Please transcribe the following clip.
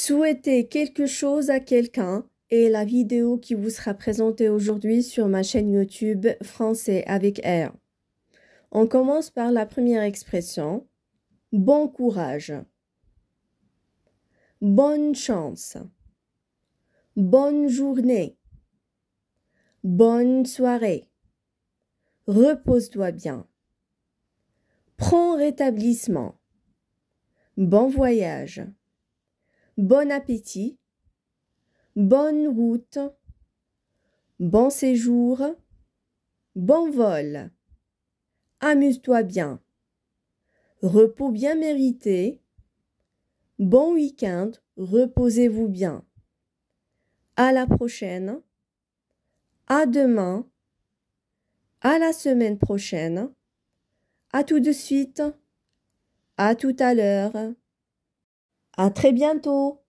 Souhaitez quelque chose à quelqu'un et la vidéo qui vous sera présentée aujourd'hui sur ma chaîne YouTube Français avec R. On commence par la première expression. Bon courage. Bonne chance. Bonne journée. Bonne soirée. Repose-toi bien. Prends rétablissement. Bon voyage bon appétit, bonne route, bon séjour, bon vol, amuse-toi bien, repos bien mérité, bon week-end, reposez-vous bien. À la prochaine, à demain, à la semaine prochaine, à tout de suite, à tout à l'heure. À très bientôt!